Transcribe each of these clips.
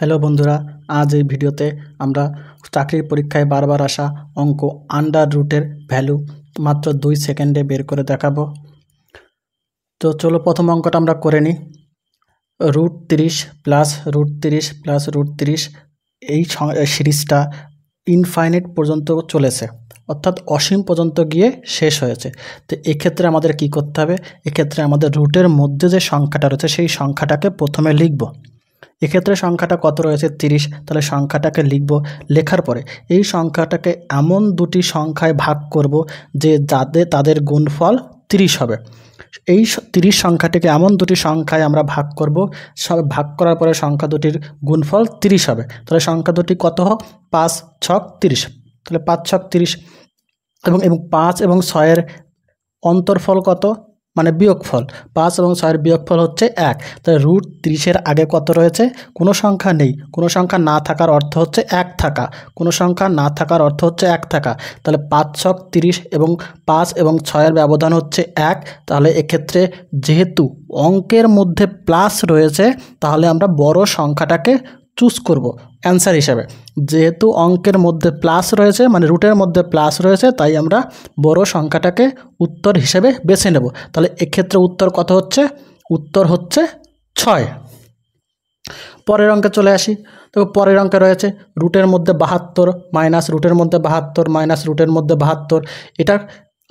hello বন্ধুরা আজ এই ভিডিওতে আমরা চাকরির পরীক্ষায় বারবার আসা অঙ্ক আন্ডার রুটের ভ্যালু মাত্র দুই সেকেন্ডে বের করে দেখাবো তো চলো প্রথম অঙ্কটা আমরা করে নিই রুট তিরিশ প্লাস রুট তিরিশ প্লাস রুট তিরিশ এই সিরিজটা ইনফাইনাইট পর্যন্ত চলেছে অর্থাৎ অসীম পর্যন্ত গিয়ে শেষ হয়েছে তো এক্ষেত্রে আমাদের কি করতে হবে এক্ষেত্রে আমাদের রুটের মধ্যে যে সংখ্যাটা রয়েছে সেই সংখ্যাটাকে প্রথমে লিখবো এক্ষেত্রে সংখ্যাটা কত রয়েছে তিরিশ তাহলে সংখ্যাটাকে লিখব লেখার পরে এই সংখ্যাটাকে এমন দুটি সংখ্যায় ভাগ করব যে যাতে তাদের গুণফল তিরিশ হবে এই তিরিশ সংখ্যাটিকে এমন দুটি সংখ্যায় আমরা ভাগ করব সব ভাগ করার পরে সংখ্যা দুটির গুণফল তিরিশ হবে তাহলে সংখ্যা দুটি কত হোক পাঁচ ছক তিরিশ তাহলে পাঁচ ছক তিরিশ এবং এবং পাঁচ এবং ছয়ের অন্তর্ফল কত মানে বিয়োগফল পাঁচ এবং ছয়ের বিয়োগফল হচ্ছে এক তাহলে রুট তিরিশের আগে কত রয়েছে কোনো সংখ্যা নেই কোনো সংখ্যা না থাকার অর্থ হচ্ছে এক থাকা কোনো সংখ্যা না থাকার অর্থ হচ্ছে এক থাকা তাহলে পাঁচ ছক তিরিশ এবং পাঁচ এবং ছয়ের ব্যবধান হচ্ছে এক তাহলে এক্ষেত্রে যেহেতু অঙ্কের মধ্যে প্লাস রয়েছে তাহলে আমরা বড় সংখ্যাটাকে চুজ করব অ্যান্সার হিসাবে যেহেতু অঙ্কের মধ্যে প্লাস রয়েছে মানে রুটের মধ্যে প্লাস রয়েছে তাই আমরা বড় সংখ্যাটাকে উত্তর হিসেবে বেছে নেব তাহলে এক্ষেত্রে উত্তর কত হচ্ছে উত্তর হচ্ছে ছয় পরের অঙ্কে চলে আসি তো পরের অঙ্কে রয়েছে রুটের মধ্যে বাহাত্তর মাইনাস রুটের মধ্যে বাহাত্তর মাইনাস রুটের মধ্যে বাহাত্তর এটা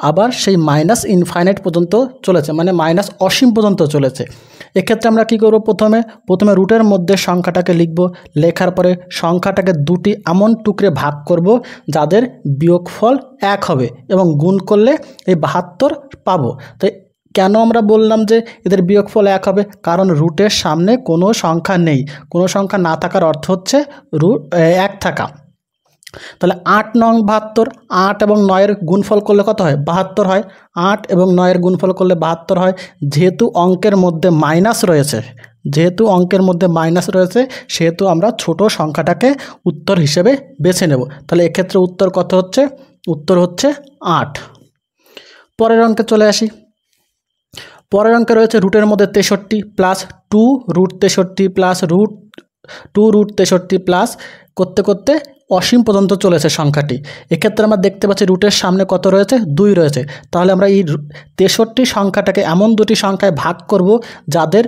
আবার সেই মাইনাস ইনফাইনাইট পর্যন্ত চলেছে মানে মাইনাস অসীম পর্যন্ত চলেছে এক্ষেত্রে আমরা কি করব প্রথমে প্রথমে রুটের মধ্যে সংখ্যাটাকে লিখব লেখার পরে সংখ্যাটাকে দুটি এমন টুকরে ভাগ করব যাদের বিয়োগফল এক হবে এবং গুণ করলে এই বাহাত্তর পাবো তো কেন আমরা বললাম যে এদের বিয়োগফল এক হবে কারণ রুটের সামনে কোনো সংখ্যা নেই কোনো সংখ্যা না থাকার অর্থ হচ্ছে রুট এক থাকা তাহলে আট নং বাহাত্তর আট এবং নয়ের গুণফল করলে কত হয় বাহাত্তর হয় আট এবং নয়ের গুণফল করলে বাহাত্তর হয় যেহেতু অঙ্কের মধ্যে মাইনাস রয়েছে যেহেতু অঙ্কের মধ্যে মাইনাস রয়েছে সেহেতু আমরা ছোট সংখ্যাটাকে উত্তর হিসেবে বেছে নেব তাহলে এক্ষেত্রে উত্তর কত হচ্ছে উত্তর হচ্ছে আট পরের অঙ্কে চলে আসি পরের অঙ্কে রয়েছে রুটের মধ্যে তেষট্টি প্লাস টু রুট তেষট্টি প্লাস রুট টু রুট তেষট্টি প্লাস করতে করতে অসীম পর্যন্ত চলেছে সংখ্যাটি এক্ষেত্রে আমরা দেখতে পাচ্ছি রুটের সামনে কত রয়েছে দুই রয়েছে তাহলে আমরা এই তেষট্টি সংখ্যাটাকে এমন দুটি সংখ্যায় ভাগ করব যাদের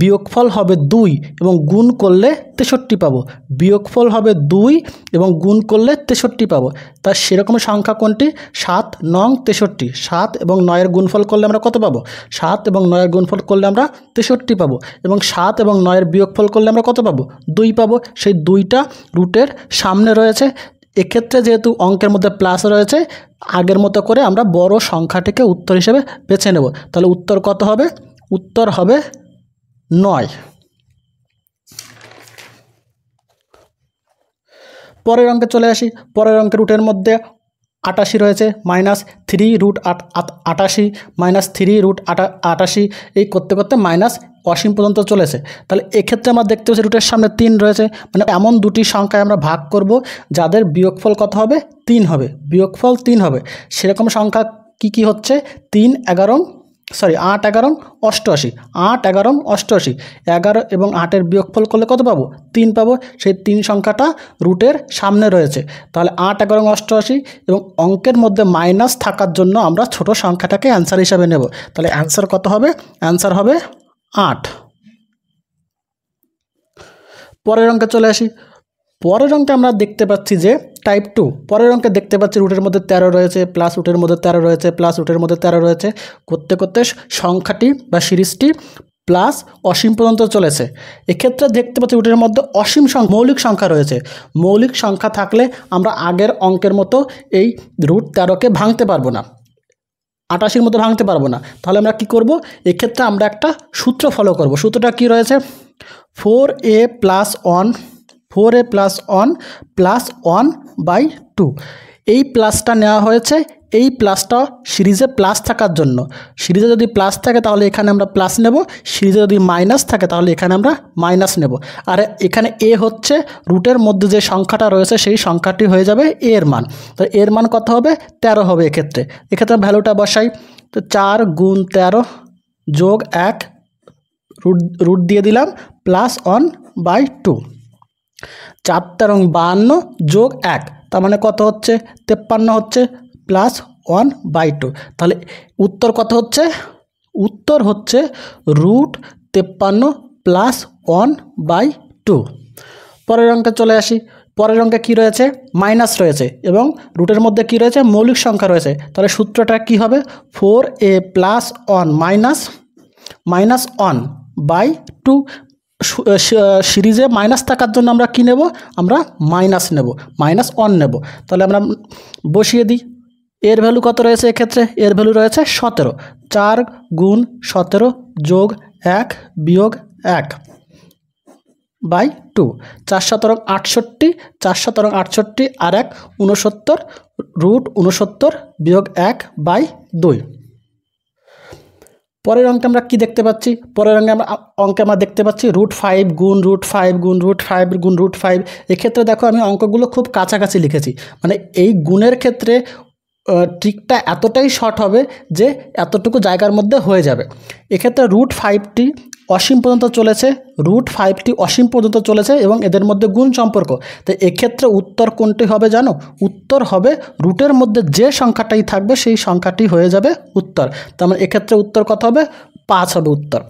বিয়োগফল হবে দুই এবং গুণ করলে তেষট্টি পাবো বিয়োগফল হবে দুই এবং গুণ করলে তেষট্টি পাবো তার সেরকম সংখ্যা কোনটি সাত নং তেষট্টি সাত এবং নয়ের গুণফল করলে আমরা কত পাবো সাত এবং নয়ের গুণফল করলে আমরা তেষট্টি পাবো এবং সাত এবং নয়ের বিয়োগফল করলে আমরা কত পাবো দুই পাবো সেই দুইটা রুটের সামনে রয়েছে রয়েছে এক্ষেত্রে যেহেতু অঙ্কের মধ্যে প্লাস রয়েছে আগের মতো করে আমরা বড় সংখ্যাটিকে উত্তর হিসেবে বেছে নেব তাহলে উত্তর কত হবে উত্তর হবে নয় পরের অঙ্কে চলে আসি পরের অঙ্কের রুটের মধ্যে আটাশি রয়েছে মাইনাস থ্রি রুট আট আটাশি মাইনাস থ্রি রুট আটা আটাশি এই করতে করতে মাইনাস অসীম পর্যন্ত চলেছে তাহলে এক্ষেত্রে আমরা দেখতে পাচ্ছি রুটের সামনে তিন রয়েছে মানে এমন দুটি সংখ্যায় আমরা ভাগ করব যাদের বিয়োগফল কত হবে তিন হবে বিয়োগফল তিন হবে সেরকম সংখ্যা কি কি হচ্ছে তিন এগারো সরি আট এগারো অষ্টআশি আট এগারো অষ্টআশি এগারো এবং আটের বিয়োগফল করলে কত পাবো তিন পাবো সেই তিন সংখ্যাটা রুটের সামনে রয়েছে তাহলে আট এগারো অষ্টআশি এবং অঙ্কের মধ্যে মাইনাস থাকার জন্য আমরা ছোট সংখ্যাটাকে অ্যান্সার হিসাবে নেব তাহলে অ্যান্সার কত হবে অ্যান্সার হবে আট পরের অঙ্কে চলে আসি পরের অঙ্কে আমরা দেখতে পাচ্ছি যে টাইপ টু পরের অঙ্কে দেখতে পাচ্ছি রুটের মধ্যে তেরো রয়েছে প্লাস রুটের মধ্যে তেরো রয়েছে প্লাস রুটের মধ্যে তেরো রয়েছে করতে করতে সংখ্যাটি বা সিরিজটি প্লাস অসীম পর্যন্ত চলেছে এক্ষেত্রে দেখতে পাচ্ছি রুটের মধ্যে অসীম সংখ্যা মৌলিক সংখ্যা রয়েছে মৌলিক সংখ্যা থাকলে আমরা আগের অঙ্কের মতো এই রুট তেরোকে ভাঙতে পারবো না আটাশির মতো ভাঙতে পারবো না তাহলে আমরা কি করব এক্ষেত্রে আমরা একটা সূত্র ফলো করব সূত্রটা কি রয়েছে four a plus one four a plus one plus one by two এই প্লাসটা নেওয়া হয়েছে এই প্লাসটা সিরিজে প্লাস থাকার জন্য সিরিজে যদি প্লাস থাকে তাহলে এখানে আমরা প্লাস নেব সিরিজে যদি মাইনাস থাকে তাহলে এখানে আমরা মাইনাস নেব আর এখানে এ হচ্ছে রুটের মধ্যে যে সংখ্যাটা রয়েছে সেই সংখ্যাটি হয়ে যাবে এর মান তো এর মান কত হবে ১৩ হবে এক্ষেত্রে এক্ষেত্রে ভ্যালুটা বসাই তো চার গুণ ১৩ যোগ এক রুট রুট দিয়ে দিলাম প্লাস ওয়ান বাই টু চার তেরং বাহান্ন যোগ এক তার মানে কত হচ্ছে তেপ্পান্ন হচ্ছে প্লাস ওয়ান বাই টু তাহলে উত্তর কত হচ্ছে উত্তর হচ্ছে রুট তেপ্পান্ন প্লাস ওয়ান বাই টু পরের অঙ্কে চলে আসি পরের অঙ্কে কী রয়েছে মাইনাস রয়েছে এবং রুটের মধ্যে কী রয়েছে মৌলিক সংখ্যা রয়েছে তাহলে সূত্রটা কি হবে four a plus one minus minus one by two সিরিজে মাইনাস থাকার জন্য আমরা কী নেব আমরা মাইনাস নেব মাইনাস ওয়ান নেব তাহলে আমরা বসিয়ে দিই এর ভ্যালু কত রয়েছে এক্ষেত্রে এর ভ্যালু রয়েছে সতেরো চার গুণ সতেরো যোগ এক বিয়োগ এক বাই টু চার শতরং আটষট্টি চার শতরং আটষট্টি আর এক উনসত্তর রুট উনসত্তর বিয়োগ এক বাই দুই পরের অঙ্কে আমরা কি দেখতে পাচ্ছি পরের অঙ্কে আমরা অঙ্কে আমরা দেখতে পাচ্ছি রুট ফাইভ গুণ রুট ফাইভ গুণ রুট ফাইভ গুণ রুট ফাইভ এক্ষেত্রে দেখো আমি অঙ্কগুলো খুব কাছাকাছি লিখেছি মানে এই গুণের ক্ষেত্রে ট্রিকটা এতটাই শর্ট হবে যে এতটুকু জায়গার মধ্যে হয়ে যাবে এক্ষেত্রে রুট ফাইভটি অসীম পর্যন্ত চলেছে রুট ফাইভটি অসীম পর্যন্ত চলেছে এবং এদের মধ্যে গুণ সম্পর্ক তো এক্ষেত্রে উত্তর কোনটি হবে জানো উত্তর হবে রুটের মধ্যে যে সংখ্যাটাই থাকবে সেই সংখ্যাটি হয়ে যাবে উত্তর তার মানে এক্ষেত্রে উত্তর কত হবে পাঁচ হবে উত্তর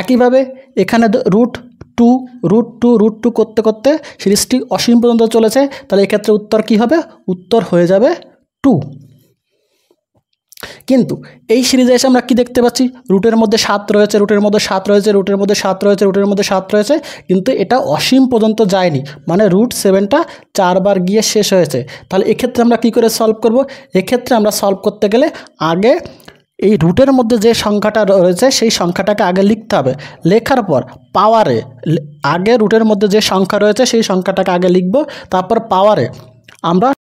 একইভাবে এখানে root two root two root two করতে করতে সিরিজটি অসীম পর্যন্ত চলেছে তাহলে এক্ষেত্রে উত্তর কি হবে উত্তর হয়ে যাবে টু কিন্তু এই সিরিজে এসে আমরা কি দেখতে পাচ্ছি রুটের মধ্যে সাত রয়েছে রুটের মধ্যে সাত রয়েছে রুটের মধ্যে সাত রয়েছে রুটের মধ্যে সাত রয়েছে কিন্তু এটা অসীম পর্যন্ত যায়নি মানে রুট সেভেনটা চারবার গিয়ে শেষ হয়েছে তাহলে এক্ষেত্রে আমরা কি করে সলভ করব এক্ষেত্রে আমরা সলভ করতে গেলে আগে এই রুটের মধ্যে যে সংখ্যাটা রয়েছে সেই সংখ্যাটাকে আগে লিখতে হবে লেখার পর পাওয়ারে আগে রুটের মধ্যে যে সংখ্যা রয়েছে সেই সংখ্যাটাকে আগে লিখব তারপর পাওয়ারে আমরা